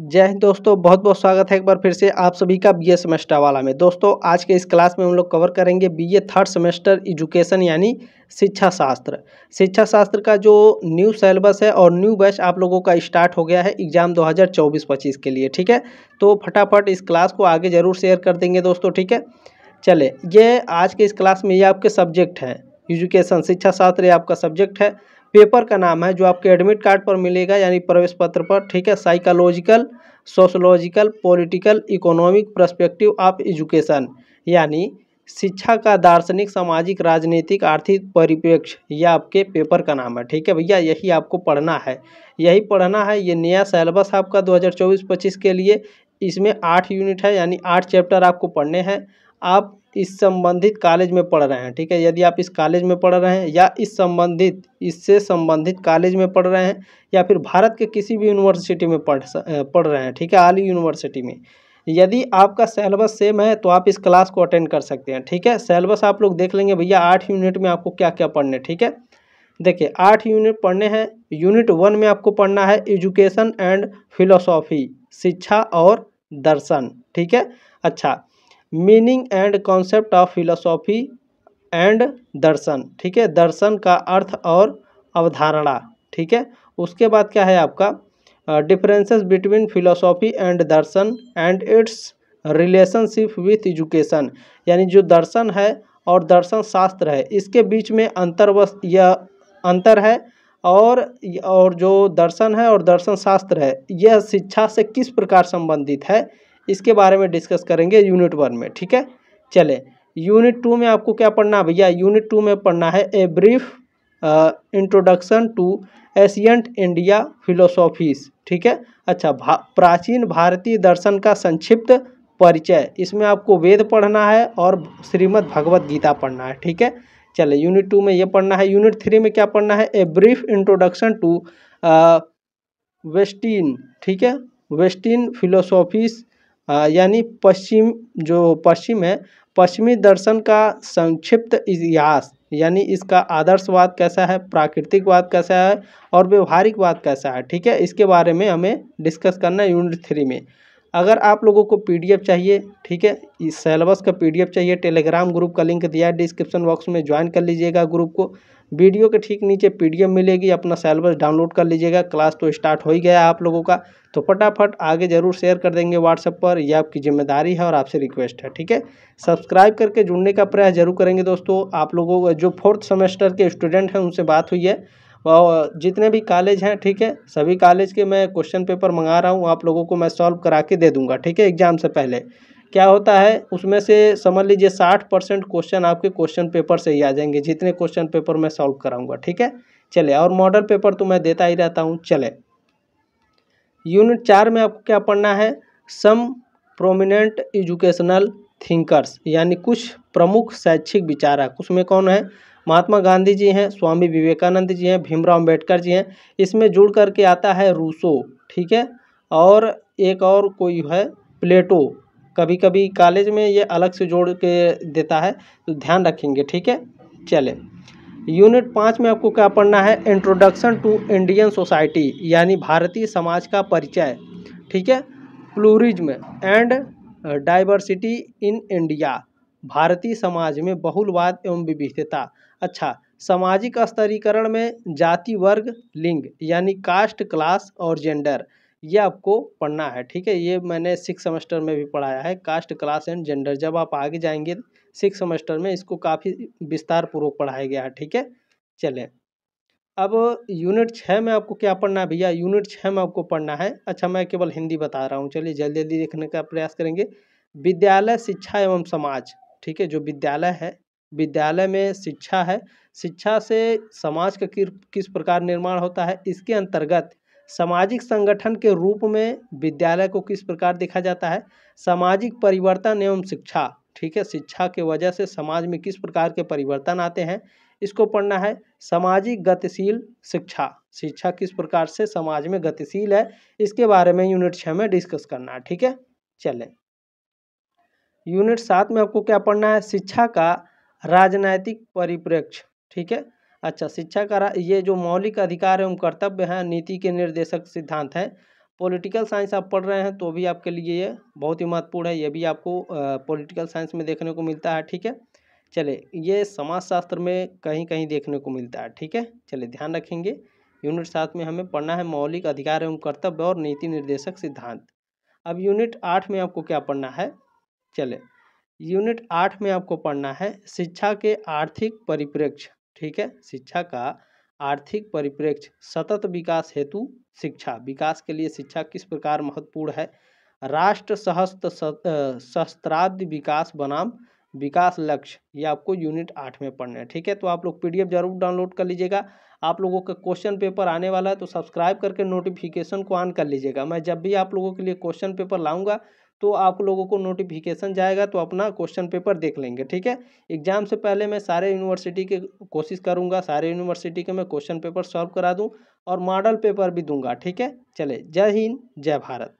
जय हिंद दोस्तों बहुत बहुत स्वागत है एक बार फिर से आप सभी का बीए सेमेस्टर वाला में दोस्तों आज के इस क्लास में हम लोग कवर करेंगे बीए थर्ड सेमेस्टर एजुकेशन यानी शिक्षा शास्त्र शिक्षा शास्त्र का जो न्यू सिलेबस है और न्यू बैच आप लोगों का स्टार्ट हो गया है एग्जाम 2024-25 के लिए ठीक है तो फटाफट इस क्लास को आगे ज़रूर शेयर कर देंगे दोस्तों ठीक है चले ये आज के इस क्लास में ये आपके सब्जेक्ट है एजुकेशन शिक्षा शास्त्र ये आपका सब्जेक्ट है पेपर का नाम है जो आपके एडमिट कार्ड पर मिलेगा यानी प्रवेश पत्र पर ठीक है psychological sociological political economic perspective of education यानी शिक्षा का दार्शनिक सामाजिक राजनीतिक आर्थिक परिप्रेक्ष्य यह आपके पेपर का नाम है ठीक है भैया यही आपको पढ़ना है यही पढ़ना है ये नया सेलेबस आपका 2024-25 के लिए इसमें आठ यूनिट है यानी आठ चैप्टर आपको पढ़ने हैं आप इस संबंधित कॉलेज में पढ़ रहे हैं ठीक है यदि आप इस कॉलेज में पढ़ रहे हैं या इस संबंधित इससे संबंधित कॉलेज में पढ़ रहे हैं या फिर भारत के किसी भी यूनिवर्सिटी में पढ़ पढ़ रहे हैं ठीक है आली यूनिवर्सिटी में यदि आपका सेलेबस सेम है तो आप इस क्लास को अटेंड कर सकते हैं ठीक है सेलेबस आप लोग देख लेंगे भैया आठ यूनिट में आपको क्या क्या पढ़ने ठीक है देखिए आठ यूनिट पढ़ने हैं यूनिट वन में आपको पढ़ना है एजुकेशन एंड फिलोसॉफी शिक्षा और दर्शन ठीक है अच्छा meaning and concept of philosophy and darshan ठीक है दर्शन का अर्थ और अवधारणा ठीक है उसके बाद क्या है आपका differences between philosophy and darshan and its relationship with education यानी जो दर्शन है और दर्शन शास्त्र है इसके बीच में अंतर यह अंतर है और और जो दर्शन है और दर्शन शास्त्र है यह शिक्षा से किस प्रकार संबंधित है इसके बारे में डिस्कस करेंगे यूनिट वन में ठीक है चले यूनिट टू में आपको क्या पढ़ना है भैया यूनिट टू में पढ़ना है a brief introduction to ancient India philosophies ठीक है अच्छा भा, प्राचीन भारतीय दर्शन का संक्षिप्त परिचय इसमें आपको वेद पढ़ना है और श्रीमद् भगवद गीता पढ़ना है ठीक है चले यूनिट टू में ये पढ़ना है यूनिट थ्री में क्या पढ़ना है a brief introduction to western ठीक है वेस्टिन फिलोसॉफीज यानी पश्चिम जो पश्चिम है पश्चिमी दर्शन का संक्षिप्त इतिहास यानी इसका आदर्शवाद कैसा है प्राकृतिकवाद कैसा है और व्यवहारिकवाद कैसा है ठीक है इसके बारे में हमें डिस्कस करना है यूनिट थ्री में अगर आप लोगों को पीडीएफ चाहिए ठीक है इस सेलेबस का पीडीएफ चाहिए टेलीग्राम ग्रुप का लिंक दिया है डिस्क्रिप्शन बॉक्स में ज्वाइन कर लीजिएगा ग्रुप को वीडियो के ठीक नीचे पीडीएफ मिलेगी अपना सेलेबस डाउनलोड कर लीजिएगा क्लास तो स्टार्ट हो ही गया आप लोगों का तो फटाफट आगे ज़रूर शेयर कर देंगे व्हाट्सएप पर यह आपकी जिम्मेदारी है और आपसे रिक्वेस्ट है ठीक है सब्सक्राइब करके जुड़ने का प्रयास जरूर करेंगे दोस्तों आप लोगों जो फोर्थ सेमेस्टर के स्टूडेंट हैं उनसे बात हुई है और जितने भी कॉलेज हैं ठीक है सभी कॉलेज के मैं क्वेश्चन पेपर मंगा रहा हूँ आप लोगों को मैं सॉल्व करा के दे दूँगा ठीक है एग्ज़ाम से पहले क्या होता है उसमें से समझ लीजिए साठ परसेंट क्वेश्चन आपके क्वेश्चन पेपर से ही आ जाएंगे जितने क्वेश्चन पेपर मैं सॉल्व कराऊंगा ठीक है चले और मॉडल पेपर तो मैं देता ही रहता हूँ चले यूनिट चार में आपको क्या पढ़ना है सम प्रोमिनेंट एजुकेशनल थिंकर्स यानी कुछ प्रमुख शैक्षिक विचारक उसमें कौन है महात्मा गांधी जी हैं स्वामी विवेकानंद जी हैं भीमराव अम्बेडकर जी हैं इसमें जुड़ करके आता है रूसो ठीक है और एक और कोई है प्लेटो कभी कभी कॉलेज में ये अलग से जोड़ के देता है तो ध्यान रखेंगे ठीक है चले यूनिट पाँच में आपको क्या पढ़ना है इंट्रोडक्शन टू इंडियन सोसाइटी यानी भारतीय समाज का परिचय ठीक है pluralism and diversity in India भारतीय समाज में बहुलवाद एवं विविधता अच्छा सामाजिक स्तरीकरण में जाति वर्ग लिंग यानी कास्ट क्लास और जेंडर ये आपको पढ़ना है ठीक है ये मैंने सिक्स सेमेस्टर में भी पढ़ाया है कास्ट क्लास एंड जेंडर जब आप आगे जाएंगे सिक्स सेमेस्टर में इसको काफ़ी विस्तार पूर्वक पढ़ाया गया है ठीक है चले अब यूनिट छः में आपको क्या पढ़ना है भैया यूनिट छः में आपको पढ़ना है अच्छा मैं केवल हिंदी बता रहा हूँ चलिए जल्दी जल्दी देखने का प्रयास करेंगे विद्यालय शिक्षा एवं समाज ठीक है जो विद्यालय है विद्यालय में शिक्षा है शिक्षा से समाज का किस प्रकार निर्माण होता है इसके अंतर्गत सामाजिक संगठन के रूप में विद्यालय को किस प्रकार देखा जाता है सामाजिक परिवर्तन एवं शिक्षा ठीक है शिक्षा के वजह से समाज में किस प्रकार के परिवर्तन आते हैं इसको पढ़ना है सामाजिक गतिशील शिक्षा शिक्षा किस प्रकार से समाज में गतिशील है इसके बारे में यूनिट छः में डिस्कस करना है ठीक है चलें यूनिट सात में आपको क्या पढ़ना है शिक्षा का राजनैतिक परिप्रेक्ष्य ठीक है अच्छा शिक्षा का ये जो मौलिक अधिकार एवं कर्तव्य हैं नीति के निर्देशक सिद्धांत हैं पॉलिटिकल साइंस आप पढ़ रहे हैं तो भी आपके लिए ये बहुत ही महत्वपूर्ण है ये भी आपको पॉलिटिकल साइंस में देखने को मिलता है ठीक है चले ये समाजशास्त्र में कहीं कहीं देखने को मिलता है ठीक है चले ध्यान रखेंगे यूनिट सात में हमें पढ़ना है मौलिक अधिकार एवं कर्तव्य और नीति निर्देशक सिद्धांत अब यूनिट आठ में आपको क्या पढ़ना है चले यूनिट आठ में आपको पढ़ना है शिक्षा के आर्थिक परिप्रेक्ष्य ठीक है शिक्षा का आर्थिक परिप्रेक्ष्य सतत विकास हेतु शिक्षा विकास के लिए शिक्षा किस प्रकार महत्वपूर्ण है राष्ट्र सहस्त्र सहस्त्राद्य विकास बनाम विकास लक्ष्य ये आपको यूनिट आठ में पढ़ना है ठीक है तो आप लोग पीडीएफ जरूर डाउनलोड कर लीजिएगा आप लोगों का क्वेश्चन पेपर आने वाला है तो सब्सक्राइब करके नोटिफिकेशन को ऑन कर लीजिएगा मैं जब भी आप लोगों के लिए क्वेश्चन पेपर लाऊंगा तो आप लोगों को नोटिफिकेशन जाएगा तो अपना क्वेश्चन पेपर देख लेंगे ठीक है एग्जाम से पहले मैं सारे यूनिवर्सिटी के कोशिश करूँगा सारे यूनिवर्सिटी के मैं क्वेश्चन पेपर सॉल्व करा दूँ और मॉडल पेपर भी दूंगा ठीक है चले जय हिंद जय भारत